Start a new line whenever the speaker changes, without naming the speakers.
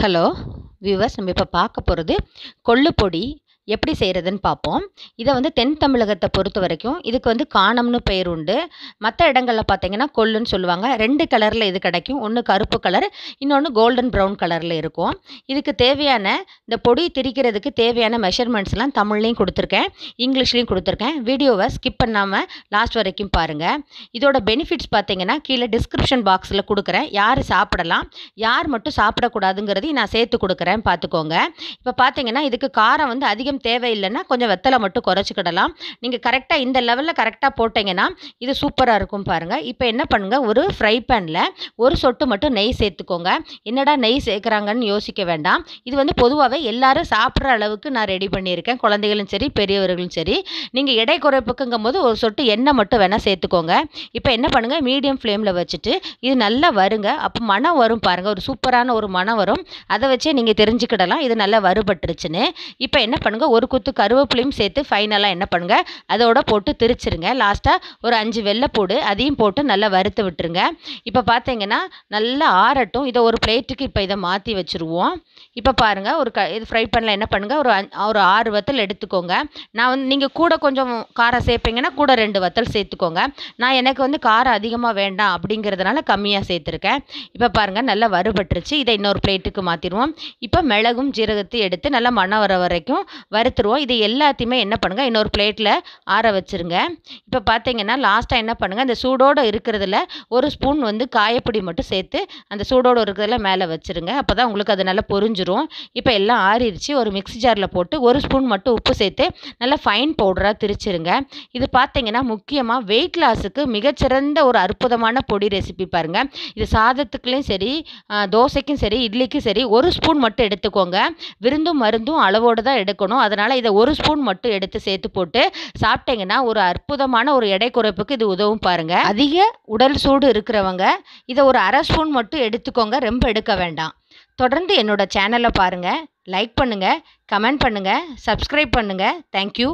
hello viewers நம்ம இப்போ பார்க்க போகிறது கொள்ளுப்பொடி எப்படி செய்கிறதுன்னு பார்ப்போம் இதை வந்து தென் தமிழகத்தை பொறுத்த வரைக்கும் இதுக்கு வந்து காணம்னு பெயர் உண்டு மற்ற இடங்களில் பார்த்தீங்கன்னா கொல்லுன்னு சொல்லுவாங்க ரெண்டு கலரில் இது கிடைக்கும் ஒன்று கருப்பு கலர் இன்னொன்று கோல்டன் ப்ரௌன் கலரில் இருக்கும் இதுக்கு தேவையான இந்த பொடி திரிக்கிறதுக்கு தேவையான மெஷர்மெண்ட்ஸ்லாம் தமிழ்லேயும் கொடுத்துருக்கேன் இங்கிலீஷ்லேயும் கொடுத்துருக்கேன் வீடியோவை ஸ்கிப் பண்ணாமல் லாஸ்ட் வரைக்கும் பாருங்கள் இதோட பெனிஃபிட்ஸ் பார்த்தீங்கன்னா கீழே டிஸ்கிரிப்ஷன் பாக்ஸில் கொடுக்குறேன் யார் சாப்பிடலாம் யார் மட்டும் சாப்பிடக்கூடாதுங்கிறதையும் நான் சேர்த்து கொடுக்குறேன் பார்த்துக்கோங்க இப்போ பார்த்தீங்கன்னா இதுக்கு காரம் வந்து அதிகம் அதிகம் தேவையில்லைன்னா கொஞ்சம் வெத்தலை மட்டும் குறைச்சிக்கிடலாம் நீங்கள் கரெக்டாக இந்த லெவலில் கரெக்டாக போட்டிங்கன்னா இது சூப்பராக இருக்கும் பாருங்கள் இப்போ என்ன பண்ணுங்கள் ஒரு ஃப்ரை பேனில் ஒரு சொட்டு மட்டும் நெய் சேர்த்துக்கோங்க என்னடா நெய் சேர்க்குறாங்கன்னு யோசிக்க வேண்டாம் இது வந்து பொதுவாகவே எல்லோரும் சாப்பிட்ற அளவுக்கு நான் ரெடி பண்ணியிருக்கேன் குழந்தைகளும் சரி பெரியவர்களும் சரி நீங்கள் எடை குறைப்புக்குங்கும் போது ஒரு சொட்டு எண்ணெய் மட்டும் வேணால் சேர்த்துக்கோங்க இப்போ என்ன பண்ணுங்கள் மீடியம் ஃப்ளேமில் வச்சுட்டு இது நல்லா வருங்க அப்போ மனம் வரும் பாருங்கள் ஒரு சூப்பரான ஒரு மனம் வரும் அதை வச்சே நீங்கள் தெரிஞ்சுக்கிடலாம் இது நல்லா வருபட்டுருச்சுன்னு இப்போ என்ன பண்ணுங்கள் ஒரு குத்து கருவேப்பிலையும் சேர்த்து ஃபைனலாக என்ன பண்ணுங்கள் அதோட போட்டு திரிச்சிருங்க லாஸ்ட்டாக ஒரு அஞ்சு வெள்ளைப்பூடு அதையும் போட்டு நல்லா வறுத்து விட்டுருங்க இப்போ பார்த்தீங்கன்னா நல்லா ஆறட்டும் இதை ஒரு பிளேட்டுக்கு இப்போ இதை மாற்றி வச்சுருவோம் இப்போ பாருங்கள் ஒரு க இது ஃப்ரை பண்ணல என்ன பண்ணுங்கள் ஒரு ஒரு ஆறு வத்தல் எடுத்துக்கோங்க நான் வந்து நீங்கள் கூட கொஞ்சம் காரம் சேர்ப்பீங்கன்னா கூட ரெண்டு வத்தல் சேர்த்துக்கோங்க நான் எனக்கு வந்து காரம் அதிகமாக வேண்டாம் அப்படிங்கிறதுனால கம்மியாக சேர்த்துருக்கேன் இப்போ பாருங்கள் நல்லா வறுபட்டுருச்சு இதை இன்னொரு பிளேட்டுக்கு மாற்றிடுவோம் இப்போ மிளகும் ஜீரகத்தையும் எடுத்து நல்லா மணம் வர வரைக்கும் வறுத்துருவோம் இது எல்லாத்தையுமே என்ன பண்ணுங்கள் இன்னொரு பிளேட்டில் ஆற வச்சுருங்க இப்போ பார்த்தீங்கன்னா லாஸ்ட்டாக என்ன பண்ணுங்கள் இந்த சூடோடு இருக்கிறதுல ஒரு ஸ்பூன் வந்து காயப்பொடி மட்டும் சேர்த்து அந்த சூடோடு இருக்கிறதுல மேலே வச்சுருங்க அப்போ தான் உங்களுக்கு அது நல்லா பொரிஞ்சிரும் இப்போ எல்லாம் ஆறிடுச்சு ஒரு மிக்ஸி ஜாரில் போட்டு ஒரு ஸ்பூன் மட்டும் உப்பு சேர்த்து நல்லா ஃபைன் பவுடராக திரிச்சிருங்க இது பார்த்தீங்கன்னா முக்கியமாக வெயிட் லாஸுக்கு மிகச்சிறந்த ஒரு அற்புதமான பொடி ரெசிபி பாருங்கள் இது சாதத்துக்குலேயும் சரி தோசைக்கும் சரி இட்லிக்கும் சரி ஒரு ஸ்பூன் மட்டும் எடுத்துக்கோங்க விருந்தும் மருந்தும் அளவோடு தான் எடுக்கணும் அதனால் இதை ஒரு ஸ்பூன் மட்டும் எடுத்து சேர்த்து போட்டு சாப்பிட்டீங்கன்னா ஒரு அற்புதமான ஒரு எடை குறைப்புக்கு இது உதவும் பாருங்கள் அதிக உடல் சூடு இருக்கிறவங்க இதை ஒரு அரை ஸ்பூன் மட்டும் எடுத்துக்கோங்க ரொம்ப எடுக்க வேண்டாம் தொடர்ந்து என்னோடய சேனலை பாருங்கள் லைக் பண்ணுங்கள் கமெண்ட் பண்ணுங்கள் சப்ஸ்கிரைப் பண்ணுங்கள் தேங்க்யூ